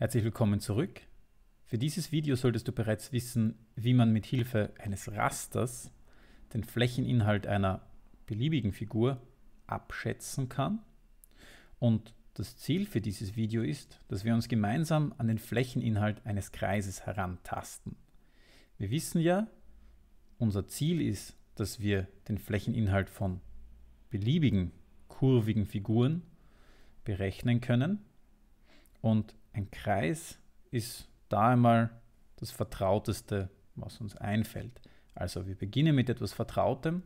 Herzlich willkommen zurück. Für dieses Video solltest du bereits wissen, wie man mit Hilfe eines Rasters den Flächeninhalt einer beliebigen Figur abschätzen kann. Und das Ziel für dieses Video ist, dass wir uns gemeinsam an den Flächeninhalt eines Kreises herantasten. Wir wissen ja, unser Ziel ist, dass wir den Flächeninhalt von beliebigen kurvigen Figuren berechnen können. Und ein Kreis ist da einmal das Vertrauteste, was uns einfällt. Also wir beginnen mit etwas Vertrautem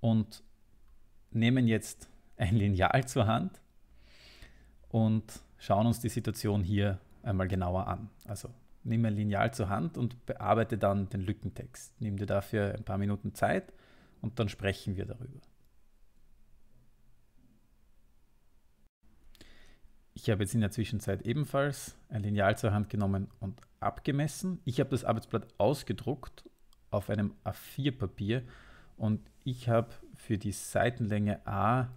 und nehmen jetzt ein Lineal zur Hand und schauen uns die Situation hier einmal genauer an. Also nimm ein Lineal zur Hand und bearbeite dann den Lückentext. Nimm dir dafür ein paar Minuten Zeit und dann sprechen wir darüber. Ich habe jetzt in der Zwischenzeit ebenfalls ein Lineal zur Hand genommen und abgemessen. Ich habe das Arbeitsblatt ausgedruckt auf einem A4-Papier und ich habe für die Seitenlänge A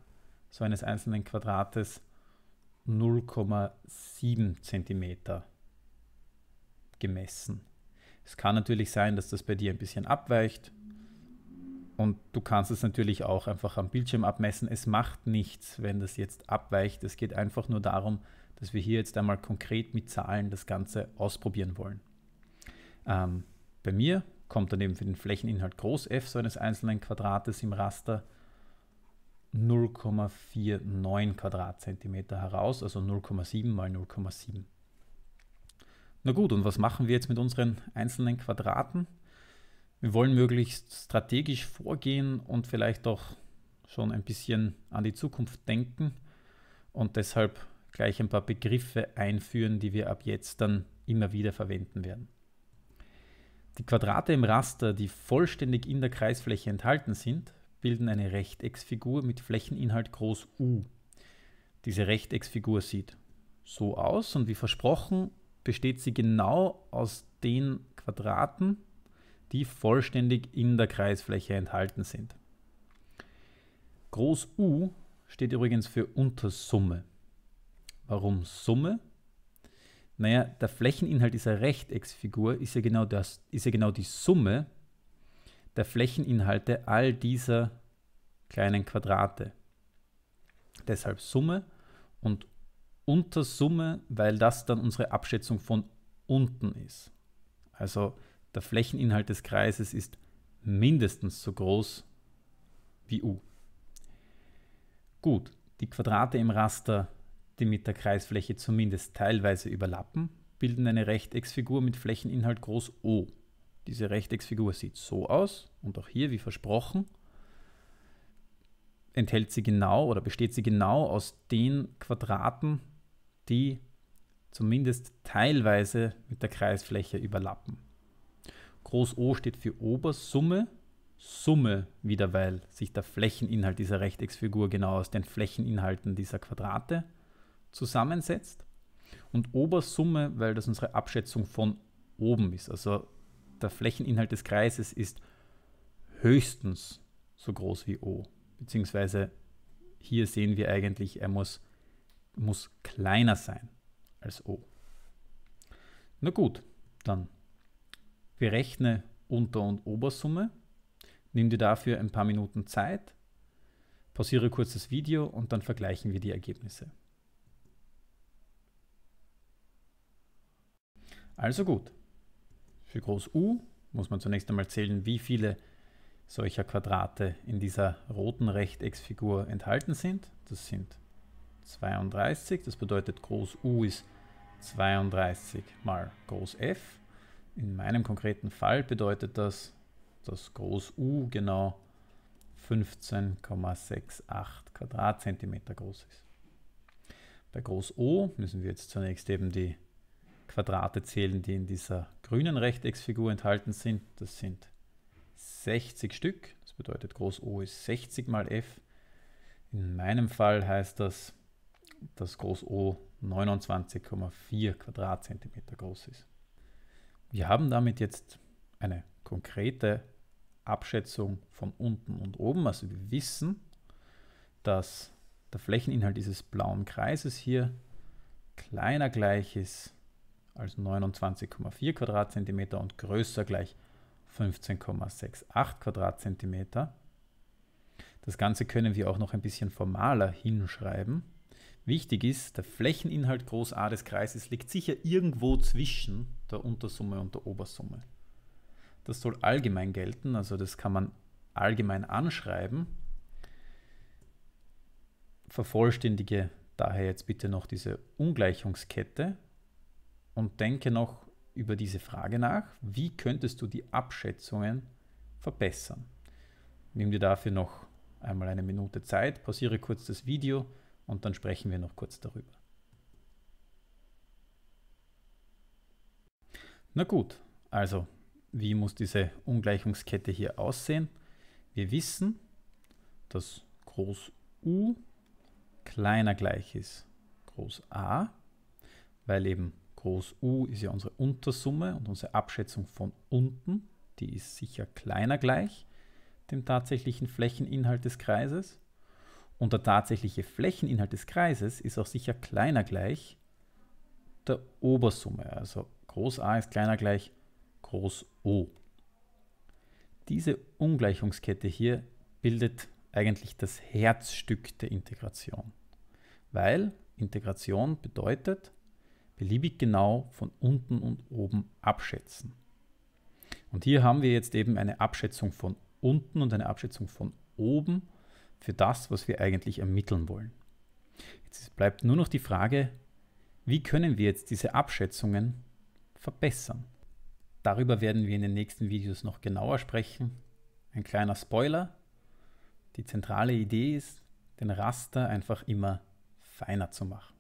so eines einzelnen Quadrates 0,7 cm gemessen. Es kann natürlich sein, dass das bei dir ein bisschen abweicht. Und du kannst es natürlich auch einfach am Bildschirm abmessen. Es macht nichts, wenn das jetzt abweicht. Es geht einfach nur darum, dass wir hier jetzt einmal konkret mit Zahlen das Ganze ausprobieren wollen. Ähm, bei mir kommt dann eben für den Flächeninhalt Groß F so eines einzelnen Quadrates im Raster 0,49 Quadratzentimeter heraus, also 0,7 mal 0,7. Na gut, und was machen wir jetzt mit unseren einzelnen Quadraten? wir wollen möglichst strategisch vorgehen und vielleicht auch schon ein bisschen an die Zukunft denken und deshalb gleich ein paar Begriffe einführen, die wir ab jetzt dann immer wieder verwenden werden. Die Quadrate im Raster, die vollständig in der Kreisfläche enthalten sind, bilden eine Rechtecksfigur mit Flächeninhalt groß U. Diese Rechtecksfigur sieht so aus und wie versprochen besteht sie genau aus den Quadraten, die vollständig in der Kreisfläche enthalten sind. Groß U steht übrigens für Untersumme. Warum Summe? Naja, der Flächeninhalt dieser Rechtecksfigur ist ja genau, das, ist ja genau die Summe der Flächeninhalte all dieser kleinen Quadrate. Deshalb Summe und Untersumme, weil das dann unsere Abschätzung von unten ist. Also der Flächeninhalt des Kreises ist mindestens so groß wie U. Gut, die Quadrate im Raster, die mit der Kreisfläche zumindest teilweise überlappen, bilden eine Rechtecksfigur mit Flächeninhalt groß O. Diese Rechtecksfigur sieht so aus und auch hier, wie versprochen, enthält sie genau oder besteht sie genau aus den Quadraten, die zumindest teilweise mit der Kreisfläche überlappen. Groß O steht für Obersumme, Summe wieder, weil sich der Flächeninhalt dieser Rechtecksfigur genau aus den Flächeninhalten dieser Quadrate zusammensetzt. Und Obersumme, weil das unsere Abschätzung von oben ist. Also der Flächeninhalt des Kreises ist höchstens so groß wie O. Beziehungsweise hier sehen wir eigentlich, er muss, muss kleiner sein als O. Na gut, dann Berechne Unter- und Obersumme. Nimm dir dafür ein paar Minuten Zeit. Pausiere kurz das Video und dann vergleichen wir die Ergebnisse. Also gut. Für Groß U muss man zunächst einmal zählen, wie viele solcher Quadrate in dieser roten Rechtecksfigur enthalten sind. Das sind 32, das bedeutet Groß U ist 32 mal Groß F. In meinem konkreten Fall bedeutet das, dass Groß U genau 15,68 Quadratzentimeter groß ist. Bei Groß O müssen wir jetzt zunächst eben die Quadrate zählen, die in dieser grünen Rechtecksfigur enthalten sind. Das sind 60 Stück. Das bedeutet, Groß O ist 60 mal f. In meinem Fall heißt das, dass Groß O 29,4 Quadratzentimeter groß ist. Wir haben damit jetzt eine konkrete Abschätzung von unten und oben. Also wir wissen, dass der Flächeninhalt dieses blauen Kreises hier kleiner gleich ist als 29,4 Quadratzentimeter und größer gleich 15,68 Quadratzentimeter. Das Ganze können wir auch noch ein bisschen formaler hinschreiben. Wichtig ist, der Flächeninhalt Groß A des Kreises liegt sicher irgendwo zwischen der Untersumme und der Obersumme. Das soll allgemein gelten, also das kann man allgemein anschreiben. Vervollständige daher jetzt bitte noch diese Ungleichungskette und denke noch über diese Frage nach, wie könntest du die Abschätzungen verbessern. Nimm dir dafür noch einmal eine Minute Zeit, pausiere kurz das Video und dann sprechen wir noch kurz darüber. Na gut, also wie muss diese Ungleichungskette hier aussehen? Wir wissen, dass groß U kleiner gleich ist groß A, weil eben groß U ist ja unsere Untersumme und unsere Abschätzung von unten, die ist sicher kleiner gleich dem tatsächlichen Flächeninhalt des Kreises. Und der tatsächliche Flächeninhalt des Kreises ist auch sicher kleiner gleich der Obersumme. Also groß A ist kleiner gleich groß O. Diese Ungleichungskette hier bildet eigentlich das Herzstück der Integration, weil Integration bedeutet, beliebig genau von unten und oben abschätzen. Und hier haben wir jetzt eben eine Abschätzung von unten und eine Abschätzung von oben für das, was wir eigentlich ermitteln wollen. Jetzt bleibt nur noch die Frage, wie können wir jetzt diese Abschätzungen verbessern? Darüber werden wir in den nächsten Videos noch genauer sprechen. Ein kleiner Spoiler. Die zentrale Idee ist, den Raster einfach immer feiner zu machen.